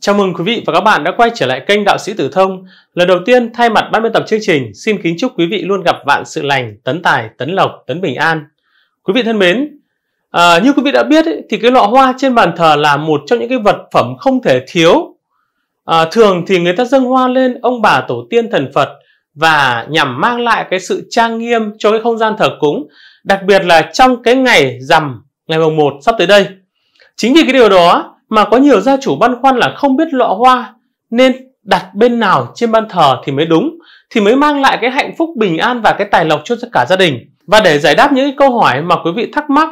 Chào mừng quý vị và các bạn đã quay trở lại kênh Đạo sĩ Tử Thông. Lần đầu tiên, thay mặt ban biên tập chương trình, xin kính chúc quý vị luôn gặp vạn sự lành, tấn tài, tấn lộc, tấn bình an. Quý vị thân mến, à, như quý vị đã biết ấy, thì cái lọ hoa trên bàn thờ là một trong những cái vật phẩm không thể thiếu. À, thường thì người ta dâng hoa lên ông bà tổ tiên thần Phật và nhằm mang lại cái sự trang nghiêm cho cái không gian thờ cúng, đặc biệt là trong cái ngày rằm ngày mùng 1 sắp tới đây. Chính vì cái điều đó mà có nhiều gia chủ băn khoăn là không biết lọ hoa nên đặt bên nào trên ban thờ thì mới đúng thì mới mang lại cái hạnh phúc bình an và cái tài lộc cho cả gia đình và để giải đáp những câu hỏi mà quý vị thắc mắc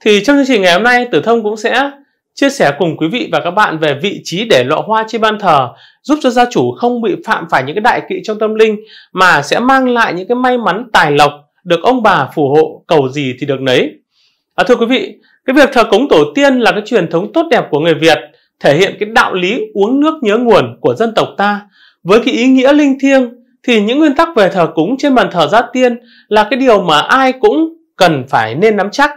thì trong chương trình ngày hôm nay tử thông cũng sẽ chia sẻ cùng quý vị và các bạn về vị trí để lọ hoa trên ban thờ giúp cho gia chủ không bị phạm phải những cái đại kỵ trong tâm linh mà sẽ mang lại những cái may mắn tài lộc được ông bà phù hộ cầu gì thì được nấy à, thưa quý vị cái việc thờ cúng tổ tiên là cái truyền thống tốt đẹp của người Việt, thể hiện cái đạo lý uống nước nhớ nguồn của dân tộc ta. Với cái ý nghĩa linh thiêng thì những nguyên tắc về thờ cúng trên bàn thờ gia tiên là cái điều mà ai cũng cần phải nên nắm chắc.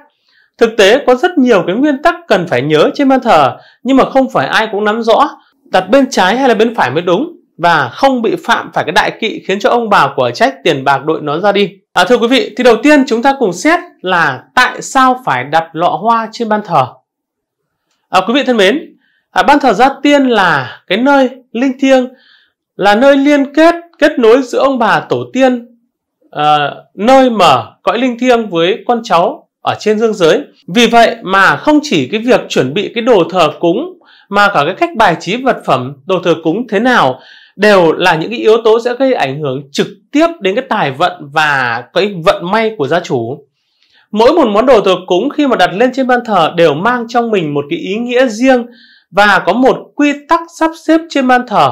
Thực tế có rất nhiều cái nguyên tắc cần phải nhớ trên bàn thờ nhưng mà không phải ai cũng nắm rõ đặt bên trái hay là bên phải mới đúng và không bị phạm phải cái đại kỵ khiến cho ông bà của trách tiền bạc đội nó ra đi. À, thưa quý vị, thì đầu tiên chúng ta cùng xét là tại sao phải đặt lọ hoa trên ban thờ. À, quý vị thân mến, à, ban thờ gia tiên là cái nơi linh thiêng, là nơi liên kết, kết nối giữa ông bà tổ tiên, à, nơi mở cõi linh thiêng với con cháu ở trên dương giới. Vì vậy mà không chỉ cái việc chuẩn bị cái đồ thờ cúng mà cả cái cách bài trí vật phẩm đồ thờ cúng thế nào đều là những cái yếu tố sẽ gây ảnh hưởng trực tiếp đến cái tài vận và cái vận may của gia chủ. Mỗi một món đồ thờ cúng khi mà đặt lên trên ban thờ đều mang trong mình một cái ý nghĩa riêng và có một quy tắc sắp xếp trên ban thờ.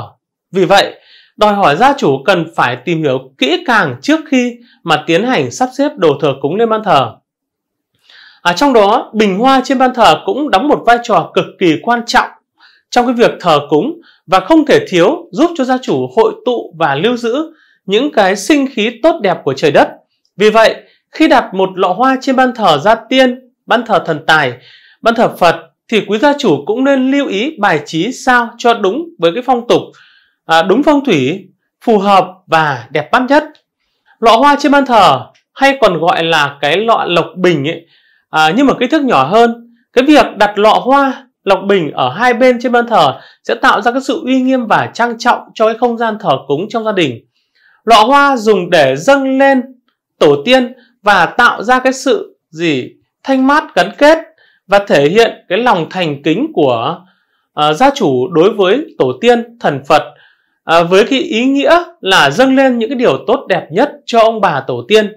Vì vậy, đòi hỏi gia chủ cần phải tìm hiểu kỹ càng trước khi mà tiến hành sắp xếp đồ thờ cúng lên ban thờ. À, trong đó, bình hoa trên ban thờ cũng đóng một vai trò cực kỳ quan trọng trong cái việc thờ cúng và không thể thiếu giúp cho gia chủ hội tụ và lưu giữ những cái sinh khí tốt đẹp của trời đất. Vì vậy, khi đặt một lọ hoa trên ban thờ gia tiên, ban thờ thần tài, ban thờ Phật thì quý gia chủ cũng nên lưu ý bài trí sao cho đúng với cái phong tục, à, đúng phong thủy, phù hợp và đẹp mắt nhất. Lọ hoa trên ban thờ hay còn gọi là cái lọ lộc bình ấy, à, nhưng mà kích thước nhỏ hơn. Cái việc đặt lọ hoa lọc bình ở hai bên trên ban thờ sẽ tạo ra cái sự uy nghiêm và trang trọng cho cái không gian thờ cúng trong gia đình. Lọ hoa dùng để dâng lên tổ tiên và tạo ra cái sự gì thanh mát gắn kết và thể hiện cái lòng thành kính của uh, gia chủ đối với tổ tiên thần Phật uh, với cái ý nghĩa là dâng lên những cái điều tốt đẹp nhất cho ông bà tổ tiên.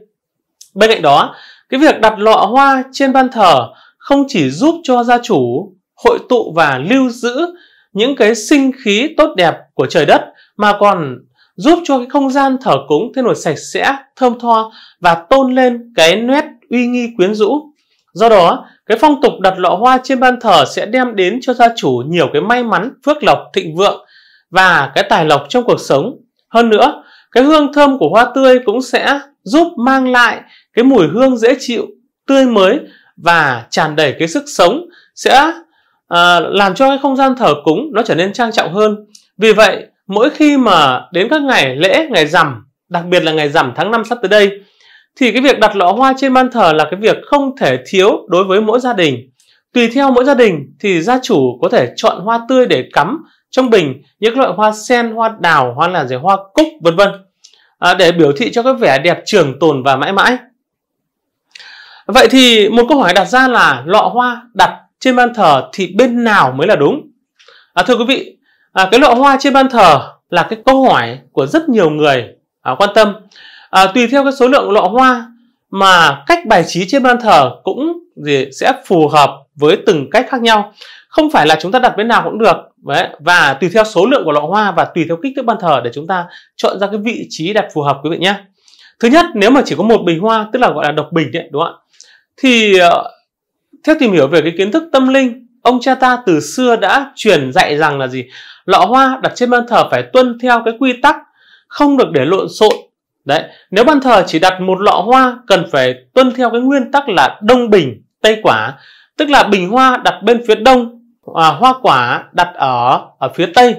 Bên cạnh đó, cái việc đặt lọ hoa trên ban thờ không chỉ giúp cho gia chủ hội tụ và lưu giữ những cái sinh khí tốt đẹp của trời đất mà còn giúp cho cái không gian thờ cúng thêm nổi sạch sẽ, thơm tho và tôn lên cái nét uy nghi quyến rũ. Do đó, cái phong tục đặt lọ hoa trên ban thờ sẽ đem đến cho gia chủ nhiều cái may mắn, phước lộc, thịnh vượng và cái tài lộc trong cuộc sống. Hơn nữa, cái hương thơm của hoa tươi cũng sẽ giúp mang lại cái mùi hương dễ chịu, tươi mới và tràn đầy cái sức sống sẽ à, làm cho cái không gian thờ cúng nó trở nên trang trọng hơn vì vậy mỗi khi mà đến các ngày lễ ngày rằm đặc biệt là ngày rằm tháng 5 sắp tới đây thì cái việc đặt lọ hoa trên ban thờ là cái việc không thể thiếu đối với mỗi gia đình tùy theo mỗi gia đình thì gia chủ có thể chọn hoa tươi để cắm trong bình những loại hoa sen hoa đào hoa là gì hoa cúc vân vân à, để biểu thị cho cái vẻ đẹp trường tồn và mãi mãi vậy thì một câu hỏi đặt ra là lọ hoa đặt trên ban thờ thì bên nào mới là đúng? À, thưa quý vị, à, cái lọ hoa trên ban thờ là cái câu hỏi của rất nhiều người à, quan tâm. À, tùy theo cái số lượng lọ hoa mà cách bài trí trên ban thờ cũng gì sẽ phù hợp với từng cách khác nhau. Không phải là chúng ta đặt bên nào cũng được. Đấy. Và tùy theo số lượng của lọ hoa và tùy theo kích thước ban thờ để chúng ta chọn ra cái vị trí đặt phù hợp quý vị nhé. Thứ nhất, nếu mà chỉ có một bình hoa, tức là gọi là độc bình đấy, đúng không ạ? Thì ờ, theo tìm hiểu về cái kiến thức tâm linh, ông cha ta từ xưa đã truyền dạy rằng là gì? Lọ hoa đặt trên bàn thờ phải tuân theo cái quy tắc không được để lộn xộn. Đấy, nếu bàn thờ chỉ đặt một lọ hoa cần phải tuân theo cái nguyên tắc là đông bình, tây quả, tức là bình hoa đặt bên phía đông, và hoa quả đặt ở ở phía tây.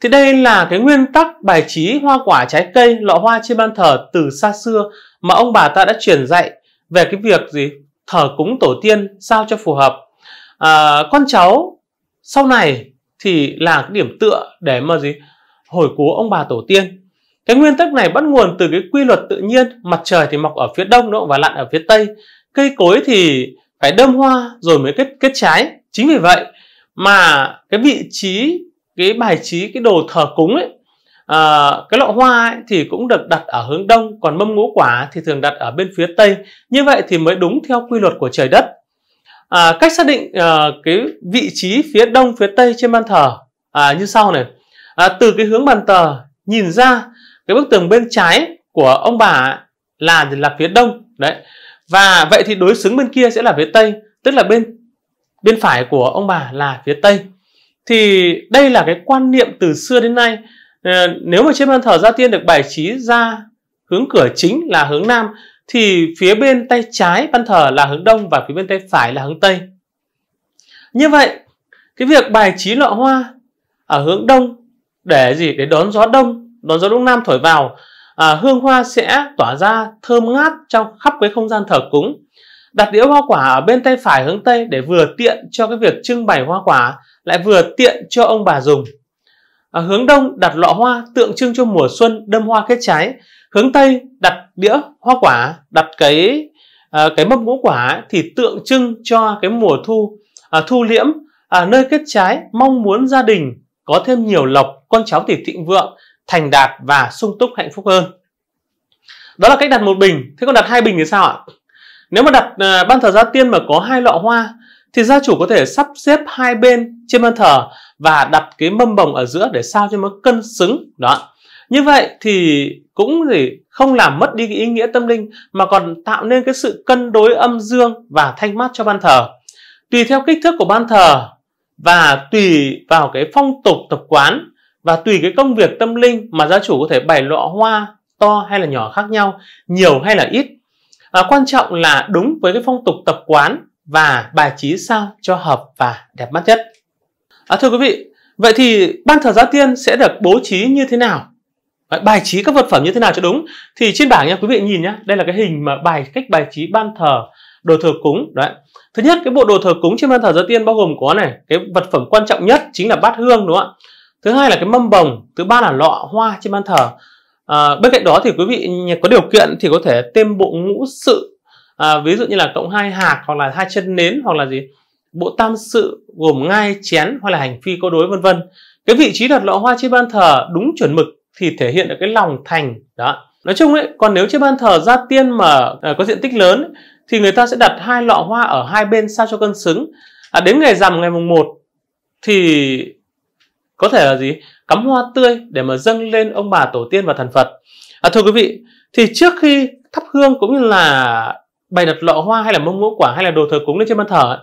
Thì đây là cái nguyên tắc bài trí hoa quả trái cây, lọ hoa trên bàn thờ từ xa xưa mà ông bà ta đã truyền dạy về cái việc gì thờ cúng tổ tiên sao cho phù hợp à, con cháu sau này thì là cái điểm tựa để mà gì hồi cố ông bà tổ tiên cái nguyên tắc này bắt nguồn từ cái quy luật tự nhiên mặt trời thì mọc ở phía đông đúng không? và lặn ở phía tây cây cối thì phải đơm hoa rồi mới kết kết trái chính vì vậy mà cái vị trí cái bài trí cái đồ thờ cúng ấy à, cái lọ hoa ấy thì cũng được đặt ở hướng đông còn mâm ngũ quả thì thường đặt ở bên phía tây như vậy thì mới đúng theo quy luật của trời đất à, cách xác định à, cái vị trí phía đông phía tây trên bàn thờ à, như sau này à, từ cái hướng bàn thờ nhìn ra cái bức tường bên trái của ông bà là là phía đông đấy và vậy thì đối xứng bên kia sẽ là phía tây tức là bên bên phải của ông bà là phía tây thì đây là cái quan niệm từ xưa đến nay Ờ, nếu mà trên bàn thờ gia tiên được bài trí ra hướng cửa chính là hướng nam thì phía bên tay trái bàn thờ là hướng đông và phía bên tay phải là hướng tây như vậy cái việc bài trí lọ hoa ở hướng đông để gì để đón gió đông đón gió đông nam thổi vào à, hương hoa sẽ tỏa ra thơm ngát trong khắp cái không gian thờ cúng đặt đĩa hoa quả ở bên tay phải hướng tây để vừa tiện cho cái việc trưng bày hoa quả lại vừa tiện cho ông bà dùng À, hướng đông đặt lọ hoa tượng trưng cho mùa xuân đâm hoa kết trái. Hướng tây đặt đĩa hoa quả, đặt cái à, cái mâm ngũ quả thì tượng trưng cho cái mùa thu à, thu liễm à, nơi kết trái mong muốn gia đình có thêm nhiều lộc con cháu thì thịnh vượng thành đạt và sung túc hạnh phúc hơn đó là cách đặt một bình thế còn đặt hai bình thì sao ạ nếu mà đặt à, ban thờ gia tiên mà có hai lọ hoa thì gia chủ có thể sắp xếp hai bên trên ban thờ và đặt cái mâm bồng ở giữa để sao cho nó cân xứng đó như vậy thì cũng gì không làm mất đi cái ý nghĩa tâm linh mà còn tạo nên cái sự cân đối âm dương và thanh mát cho ban thờ tùy theo kích thước của ban thờ và tùy vào cái phong tục tập quán và tùy cái công việc tâm linh mà gia chủ có thể bày lọ hoa to hay là nhỏ khác nhau nhiều hay là ít à, quan trọng là đúng với cái phong tục tập quán và bài trí sao cho hợp và đẹp mắt nhất À, thưa quý vị, vậy thì ban thờ gia tiên sẽ được bố trí như thế nào? bài trí các vật phẩm như thế nào cho đúng? Thì trên bảng nha quý vị nhìn nhá, đây là cái hình mà bài cách bài trí ban thờ đồ thờ cúng đấy. Thứ nhất cái bộ đồ thờ cúng trên ban thờ gia tiên bao gồm có này, cái vật phẩm quan trọng nhất chính là bát hương đúng không ạ? Thứ hai là cái mâm bồng, thứ ba là lọ hoa trên ban thờ. À, bên cạnh đó thì quý vị có điều kiện thì có thể thêm bộ ngũ sự à, ví dụ như là cộng hai hạt hoặc là hai chân nến hoặc là gì bộ tam sự gồm ngai, chén hoặc là hành phi câu đối vân vân. Cái vị trí đặt lọ hoa trên ban thờ đúng chuẩn mực thì thể hiện được cái lòng thành đó. Nói chung ấy, còn nếu trên ban thờ gia tiên mà à, có diện tích lớn thì người ta sẽ đặt hai lọ hoa ở hai bên sao cho cân xứng. À, đến ngày rằm ngày mùng 1 thì có thể là gì? Cắm hoa tươi để mà dâng lên ông bà tổ tiên và thần Phật. À, thưa quý vị, thì trước khi thắp hương cũng như là bày đặt lọ hoa hay là mâm ngũ quả hay là đồ thờ cúng lên trên ban thờ ấy,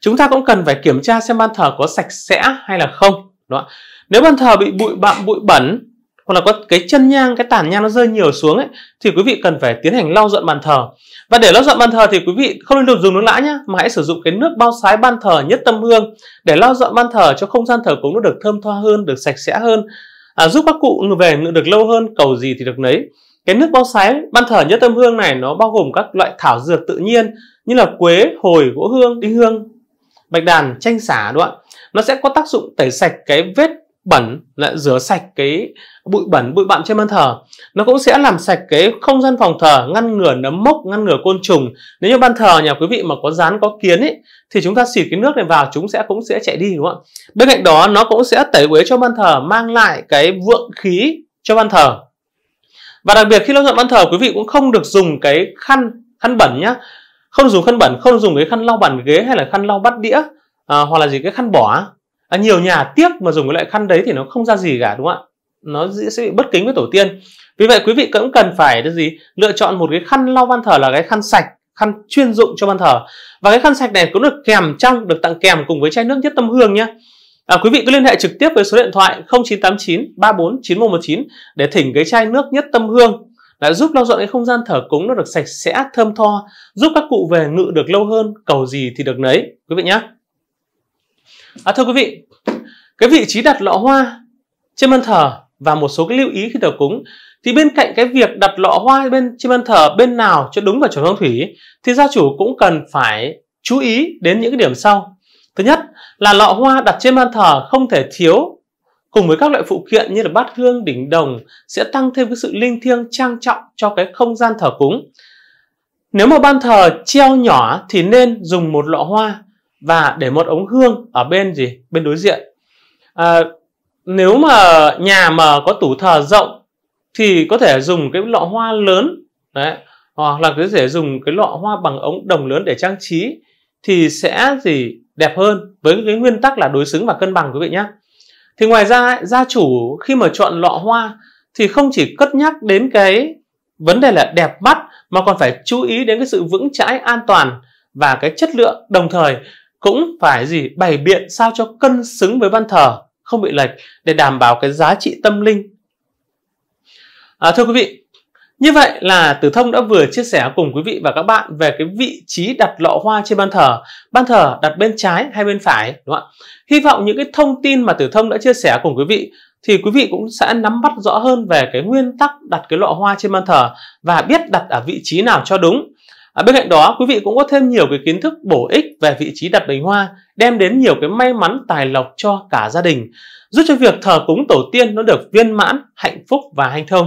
Chúng ta cũng cần phải kiểm tra xem bàn thờ có sạch sẽ hay là không. Đó. Nếu bàn thờ bị bụi bặm, bụi bẩn hoặc là có cái chân nhang, cái tàn nhang nó rơi nhiều xuống ấy, thì quý vị cần phải tiến hành lau dọn bàn thờ. Và để lau dọn bàn thờ thì quý vị không nên được dùng nước lã nhé, mà hãy sử dụng cái nước bao sái ban thờ nhất tâm hương để lau dọn ban thờ cho không gian thờ cúng nó được thơm tho hơn, được sạch sẽ hơn, à, giúp các cụ về được lâu hơn, cầu gì thì được nấy. Cái nước bao sái ban thờ nhất tâm hương này nó bao gồm các loại thảo dược tự nhiên như là quế, hồi, gỗ hương, đinh hương, bạch đàn, chanh xả đoạn. Nó sẽ có tác dụng tẩy sạch cái vết bẩn, lại rửa sạch cái bụi bẩn, bụi bặm trên ban thờ. Nó cũng sẽ làm sạch cái không gian phòng thờ, ngăn ngừa nấm mốc, ngăn ngừa côn trùng. Nếu như ban thờ nhà quý vị mà có rán có kiến ấy thì chúng ta xịt cái nước này vào chúng sẽ cũng sẽ chạy đi đúng không ạ? Bên cạnh đó nó cũng sẽ tẩy uế cho ban thờ mang lại cái vượng khí cho ban thờ và đặc biệt khi lau dọn ban thờ quý vị cũng không được dùng cái khăn khăn bẩn nhá không dùng khăn bẩn không dùng cái khăn lau bàn ghế hay là khăn lau bát đĩa à, hoặc là gì cái khăn bỏ à, nhiều nhà tiếc mà dùng cái loại khăn đấy thì nó không ra gì cả đúng không ạ nó sẽ bị bất kính với tổ tiên vì vậy quý vị cũng cần phải cái gì lựa chọn một cái khăn lau ban thờ là cái khăn sạch khăn chuyên dụng cho ban thờ và cái khăn sạch này cũng được kèm trong được tặng kèm cùng với chai nước nhất tâm hương nhé À, quý vị cứ liên hệ trực tiếp với số điện thoại 0989 34 9119 để thỉnh cái chai nước nhất tâm hương đã giúp lau dọn cái không gian thờ cúng nó được sạch sẽ thơm tho giúp các cụ về ngự được lâu hơn cầu gì thì được nấy quý vị nhé à, thưa quý vị cái vị trí đặt lọ hoa trên bàn thờ và một số cái lưu ý khi thờ cúng thì bên cạnh cái việc đặt lọ hoa bên trên bàn thờ bên nào cho đúng và chuẩn phong thủy thì gia chủ cũng cần phải chú ý đến những cái điểm sau Thứ nhất là lọ hoa đặt trên ban thờ không thể thiếu. Cùng với các loại phụ kiện như là bát hương, đỉnh đồng sẽ tăng thêm cái sự linh thiêng trang trọng cho cái không gian thờ cúng. Nếu mà ban thờ treo nhỏ thì nên dùng một lọ hoa và để một ống hương ở bên gì bên đối diện. À, nếu mà nhà mà có tủ thờ rộng thì có thể dùng cái lọ hoa lớn đấy hoặc là có thể dùng cái lọ hoa bằng ống đồng lớn để trang trí thì sẽ gì đẹp hơn với cái nguyên tắc là đối xứng và cân bằng quý vị nhé thì ngoài ra gia chủ khi mà chọn lọ hoa thì không chỉ cất nhắc đến cái vấn đề là đẹp mắt mà còn phải chú ý đến cái sự vững chãi an toàn và cái chất lượng đồng thời cũng phải gì bày biện sao cho cân xứng với văn thờ không bị lệch để đảm bảo cái giá trị tâm linh à, thưa quý vị như vậy là Tử Thông đã vừa chia sẻ cùng quý vị và các bạn về cái vị trí đặt lọ hoa trên ban thờ. Ban thờ đặt bên trái hay bên phải, đúng không ạ? Hy vọng những cái thông tin mà Tử Thông đã chia sẻ cùng quý vị thì quý vị cũng sẽ nắm bắt rõ hơn về cái nguyên tắc đặt cái lọ hoa trên ban thờ và biết đặt ở vị trí nào cho đúng. À, bên cạnh đó, quý vị cũng có thêm nhiều cái kiến thức bổ ích về vị trí đặt bình hoa, đem đến nhiều cái may mắn tài lộc cho cả gia đình, giúp cho việc thờ cúng tổ tiên nó được viên mãn, hạnh phúc và hanh thông.